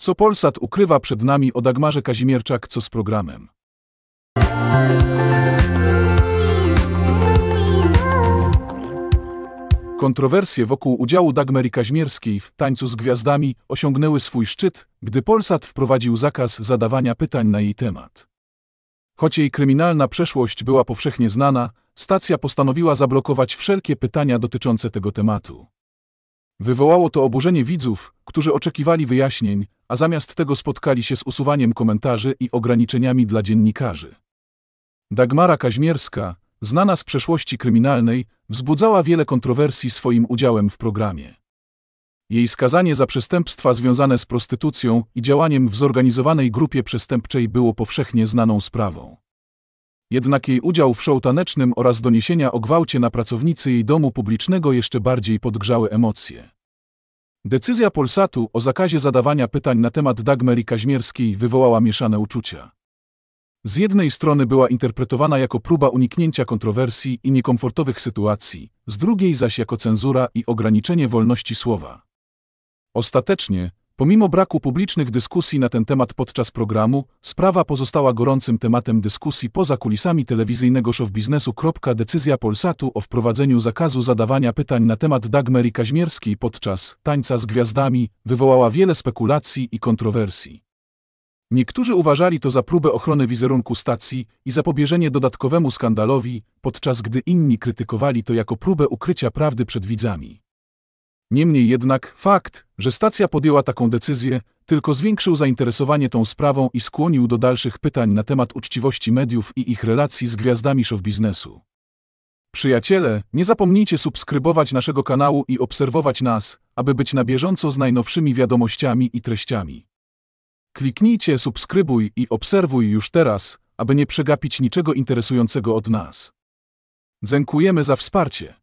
Co Polsat ukrywa przed nami o Dagmarze Kazimierczak, co z programem? Kontrowersje wokół udziału Dagmery Kaźmierskiej w Tańcu z Gwiazdami osiągnęły swój szczyt, gdy Polsat wprowadził zakaz zadawania pytań na jej temat. Choć jej kryminalna przeszłość była powszechnie znana, stacja postanowiła zablokować wszelkie pytania dotyczące tego tematu. Wywołało to oburzenie widzów, którzy oczekiwali wyjaśnień, a zamiast tego spotkali się z usuwaniem komentarzy i ograniczeniami dla dziennikarzy. Dagmara Kaźmierska, znana z przeszłości kryminalnej, wzbudzała wiele kontrowersji swoim udziałem w programie. Jej skazanie za przestępstwa związane z prostytucją i działaniem w zorganizowanej grupie przestępczej było powszechnie znaną sprawą. Jednak jej udział w show tanecznym oraz doniesienia o gwałcie na pracownicy jej domu publicznego jeszcze bardziej podgrzały emocje. Decyzja Polsatu o zakazie zadawania pytań na temat Dagmery Kaźmierskiej wywołała mieszane uczucia. Z jednej strony była interpretowana jako próba uniknięcia kontrowersji i niekomfortowych sytuacji, z drugiej zaś jako cenzura i ograniczenie wolności słowa. Ostatecznie, Pomimo braku publicznych dyskusji na ten temat podczas programu, sprawa pozostała gorącym tematem dyskusji poza kulisami telewizyjnego show biznesu. Decyzja Polsatu o wprowadzeniu zakazu zadawania pytań na temat Dagmery Kaźmierskiej podczas Tańca z Gwiazdami wywołała wiele spekulacji i kontrowersji. Niektórzy uważali to za próbę ochrony wizerunku stacji i zapobieżenie dodatkowemu skandalowi, podczas gdy inni krytykowali to jako próbę ukrycia prawdy przed widzami. Niemniej jednak fakt, że stacja podjęła taką decyzję, tylko zwiększył zainteresowanie tą sprawą i skłonił do dalszych pytań na temat uczciwości mediów i ich relacji z gwiazdami show biznesu. Przyjaciele, nie zapomnijcie subskrybować naszego kanału i obserwować nas, aby być na bieżąco z najnowszymi wiadomościami i treściami. Kliknijcie subskrybuj i obserwuj już teraz, aby nie przegapić niczego interesującego od nas. Dziękujemy za wsparcie.